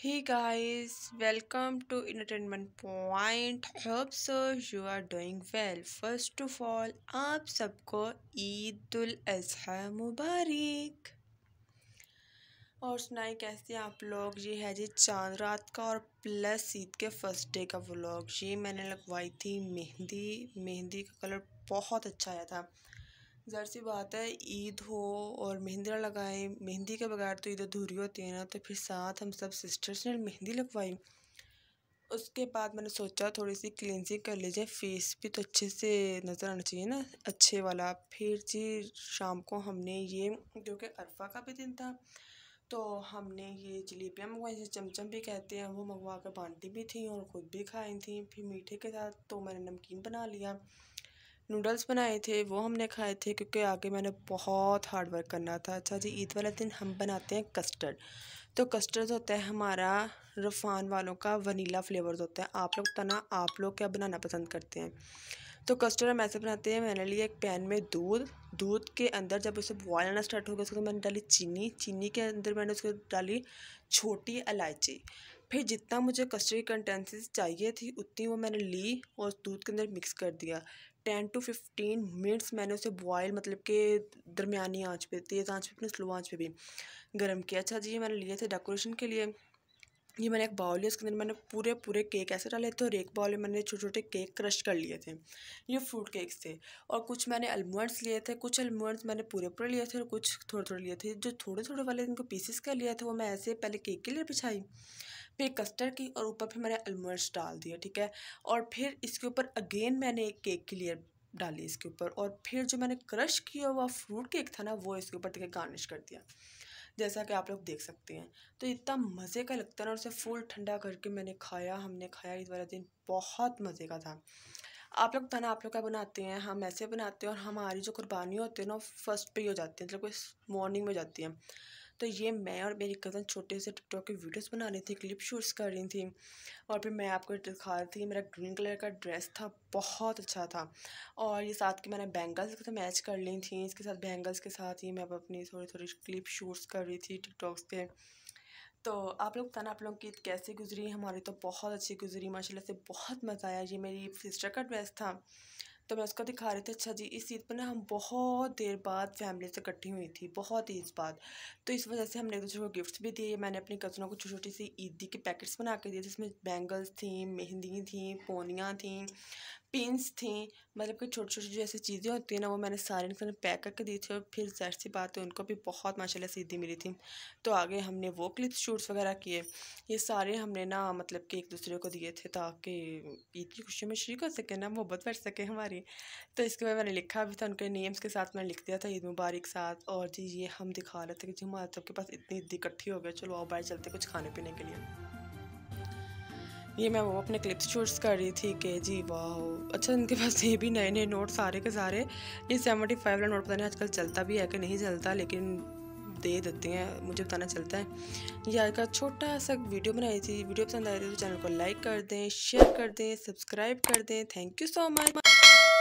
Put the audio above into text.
hey guys welcome to entertainment point hope so you are doing well first of all आप सबको ईद उल अजहा मुबारक और सुनाए कैसे आप लोग ये है जी चांद रात का और प्लस ईद के फर्स्ट डे का व्लॉग ये मैंने लगवाई थी मेहंदी मेहंदी का कलर बहुत अच्छा आया था ज़ाहिर सी बात है ईद हो और मेहंदी लगाएं मेहंदी के बगैर तो ईद अधूरी होती है ना तो फिर साथ हम सब सिस्टर्स ने मेहंदी लगवाई उसके बाद मैंने सोचा थोड़ी सी क्लिनजिंग कर ली जाए फेस भी तो अच्छे से नज़र आना चाहिए ना अच्छे वाला फिर जी शाम को हमने ये क्योंकि अरफा का भी दिन था तो हमने ये जलेबियाँ मंगवाई जिसे चमचम भी कहते हैं वो मंगवा कर बांटी भी थी और ख़ुद भी खाई थी फिर मीठे के साथ तो मैंने नमकीन बना लिया नूडल्स बनाए थे वो हमने खाए थे क्योंकि आगे मैंने बहुत हार्ड वर्क करना था अच्छा जी ईद वाले दिन हम बनाते हैं कस्टर्ड तो कस्टर्ड होता है हमारा रफान वालों का वनीला फ्लेवर्स होता है आप लोग तना आप लोग क्या बनाना पसंद करते हैं तो कस्टर्ड हम ऐसे बनाते हैं मैंने लिए एक पैन में दूध दूध के अंदर जब उसे बॉयल आना स्टार्ट हो गया उसके मैंने डाली चीनी चीनी के अंदर मैंने उसको डाली छोटी इलायची फिर जितना मुझे कस्टर्ड की कंटेंसी चाहिए थी उतनी वो मैंने ली और दूध के अंदर मिक्स कर दिया टेन टू फिफ्टीन मिनट्स मैंने उसे बॉयल मतलब के दरमिया आँच पे तेज़ आँच पे अपने स्लो आँच पे भी गर्म किया अच्छा जी ये मैंने लिए थे डेकोरेशन के लिए ये मैंने एक बाउल लिया उसके अंदर मैंने पूरे पूरे केक ऐसे डाले थे और एक बाउल में मैंने छोटे छोटे केक क्रश कर लिए थे ये फ्रूट केक्स थे और कुछ मैंने अलमंड्स लिए थे कुछ अलमंड्स मैंने पूरे पूरे लिए थे और कुछ थोड़े थोड़े लिए थे जो थोड़े थोड़े वाले इनको पीसेस का लिया था वो मैं ऐसे पहले केक के लिए बिछाई फिर कस्टर्ड की और ऊपर फिर मैंने अलमर्स डाल दिया ठीक है और फिर इसके ऊपर अगेन मैंने एक केक की लेयर डाली इसके ऊपर और फिर जो मैंने क्रश किया हुआ फ्रूट केक था ना वो इसके ऊपर देखिए गार्निश कर दिया जैसा कि आप लोग देख सकते हैं तो इतना मज़े का लगता है ना उसे फुल ठंडा करके मैंने खाया हमने खाया इस वाला दिन बहुत मज़े का था आप लोग बताना आप लोग क्या बनाते हैं हम ऐसे बनाते हैं और हमारी जो कुर्बानी होती है ना फर्स्ट पे ही हो जाती है मतलब कोई मॉर्निंग में जाती है तो ये मैं और मेरी कज़न छोटे से टिकटॉक की वीडियोस बना रही थी क्लिप शूट्स कर रही थी और फिर मैं आपको दिखा रही थी मेरा ग्रीन कलर का ड्रेस था बहुत अच्छा था और ये साथ के मैंने बैंगल्स के मैच कर ली थी इसके साथ बैंगल्स के साथ ही मैं अब अपनी थोड़ी थोड़ी क्लिप शूट्स कर रही थी टिकटॉक्स पे तो आप लोग बताना आप लोगों की कैसे गुजरी हमारी तो बहुत अच्छी गुजरी माशाल्लाह से बहुत मज़ा आया ये मेरी सिस्टर का ड्रेस था तो मैं उसको दिखा रही थी अच्छा जी इस ईद पर ना हम बहुत देर बाद फैमिली से इकट्ठी हुई थी बहुत ईद बाद तो इस वजह से हमने एक दूसरे को गिफ्ट्स भी दिए मैंने अपनी कज़नों को छोटी छोटी सी ईदी के पैकेट्स बना के दिए जिसमें बैंगल्स थी मेहंदी थी पोनियाँ थी पिंस थी मतलब कि छोटी छोटी जो ऐसी चीज़ें होती हैं ना वो मैंने सारे इनके पैक करके दी थी और फिर जहर सी बात है उनको भी बहुत माशाल्लाह सीधी मिली थी तो आगे हमने वो क्लिप शूट्स वगैरह किए ये सारे हमने ना मतलब कि एक दूसरे को दिए थे ताकि ईद की खुशी में शरीक हो सके ना मोहब्बत बैठ सके हमारी तो इसके बाद मैंने लिखा भी था उनके नेम्स के साथ मैंने लिख दिया था ईद मुबारक साथ और जी ये हम दिखा रहे थे कि जी हमारे सबके तो पास इतनी ईद इकट्ठी हो गए चलो आओ बाहर चलते कुछ खाने पीने के लिए ये मैं वो अपने क्लिप्स शूट्स कर रही थी कि जी वाह अच्छा इनके पास ये भी नए नए नोट सारे के सारे ये सेवेंटी फाइव वाला नोट पता नहीं आजकल चलता भी है कि नहीं चलता लेकिन दे देती हैं मुझे बताना चलता है आज का छोटा सा वीडियो बनाई थी वीडियो पसंद आई थी तो चैनल को लाइक कर दें शेयर कर दें सब्सक्राइब कर दें थैंक यू सो मच